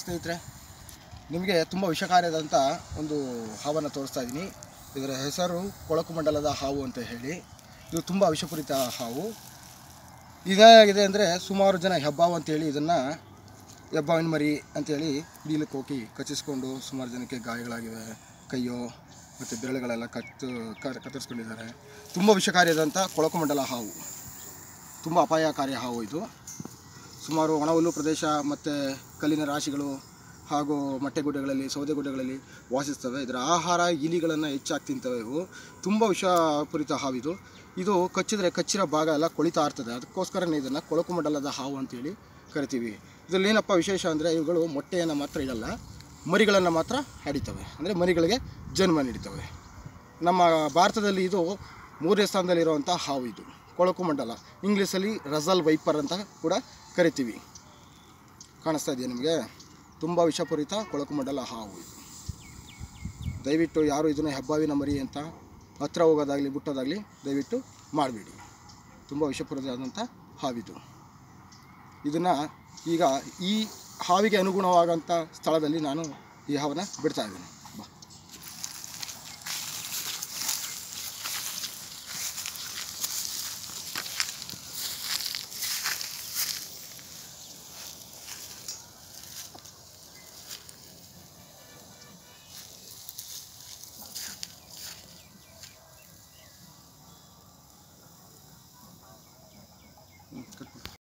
ಸ್ನೇಹಿತರೆ ನಿಮಗೆ ತುಂಬ ವಿಷಕಾರಿಯಾದಂಥ ಒಂದು ಹಾವನ್ನು ತೋರಿಸ್ತಾ ಇದ್ದೀನಿ ಇದರ ಹೆಸರು ಕೊಳಕು ಮಂಡಲದ ಹಾವು ಅಂತ ಹೇಳಿ ಇದು ತುಂಬ ವಿಷಪೂರಿತ ಹಾವು ಇದಾಗಿದೆ ಅಂದರೆ ಸುಮಾರು ಜನ ಹೆಬ್ಬಾವು ಅಂತೇಳಿ ಇದನ್ನು ಹೆಬ್ಬಾವಿನ ಮರಿ ಅಂತೇಳಿ ಬೀಲಕ್ಕೆ ಹೋಗಿ ಕಚ್ಚಿಸ್ಕೊಂಡು ಸುಮಾರು ಜನಕ್ಕೆ ಗಾಯಗಳಾಗಿವೆ ಕೈಯೋ ಮತ್ತು ಬೆರಳುಗಳೆಲ್ಲ ಕತ್ತು ಕತ್ತರಿಸ್ಕೊಂಡಿದ್ದಾರೆ ತುಂಬ ವಿಷಕಾರಿಯಾದಂಥ ಕೊಳಕು ಮಂಡಲ ಹಾವು ತುಂಬ ಅಪಾಯಕಾರಿ ಹಾವು ಇದು ಸುಮಾರು ಒಣಹುಲ್ಲು ಪ್ರದೇಶ ಮತ್ತು ಕಲ್ಲಿನ ರಾಶಿಗಳು ಹಾಗೂ ಸೌದೆ ಸೌದೆಗುಡ್ಡೆಗಳಲ್ಲಿ ವಾಸಿಸ್ತವೆ ಇದರ ಆಹಾರ ಇಲಿಗಳನ್ನು ಹೆಚ್ಚಾಗಿ ತಿಂತವೆ ಇವು ತುಂಬ ವಿಷಪೂರಿತ ಹಾವಿದು ಇದು ಕಚ್ಚಿದರೆ ಕಚ್ಚಿರ ಭಾಗ ಎಲ್ಲ ಕೊಳಿತಾ ಇರ್ತದೆ ಅದಕ್ಕೋಸ್ಕರನೇ ಇದನ್ನು ಕೊಳಕು ಮಂಡಲದ ಹಾವು ಅಂತೇಳಿ ಕರಿತೀವಿ ಏನಪ್ಪ ವಿಶೇಷ ಅಂದರೆ ಇವುಗಳು ಮೊಟ್ಟೆಯನ್ನು ಮಾತ್ರ ಇಡಲ್ಲ ಮರಿಗಳನ್ನು ಮಾತ್ರ ಹಡಿತವೆ ಅಂದರೆ ಮರಿಗಳಿಗೆ ಜನ್ಮ ನೀಡುತ್ತವೆ ನಮ್ಮ ಭಾರತದಲ್ಲಿ ಇದು ಮೂರನೇ ಸ್ಥಾನದಲ್ಲಿರುವಂಥ ಹಾವು ಇದು ಕೊಳಕು ಮಂಡಲ ಇಂಗ್ಲೀಷಲ್ಲಿ ರಜಲ್ ವೈಪರ್ ಅಂತ ಕೂಡ ಕರಿತೀವಿ ಕಾಣಿಸ್ತಾ ಇದೆಯಾ ನಿಮಗೆ ತುಂಬ ವಿಷಪೂರಿತ ಕೊಳಕು ಮಂಡಲ ಹಾವು ಇದು ದಯವಿಟ್ಟು ಯಾರು ಇದನ್ನು ಹೆಬ್ಬಾವಿನ ಮರಿ ಅಂತ ಹತ್ತಿರ ಹೋಗೋದಾಗಲಿ ಬಿಟ್ಟೋದಾಗಲಿ ದಯವಿಟ್ಟು ಮಾಡಬೇಡಿ ತುಂಬ ವಿಷಪೂರಿತವಾದಂಥ ಹಾವಿದು ಇದನ್ನು ಈಗ ಈ ಹಾವಿಗೆ ಅನುಗುಣವಾದಂಥ ಸ್ಥಳದಲ್ಲಿ ನಾನು ಈ ಹಾವನ್ನು ಬಿಡ್ತಾ ಇದ್ದೀನಿ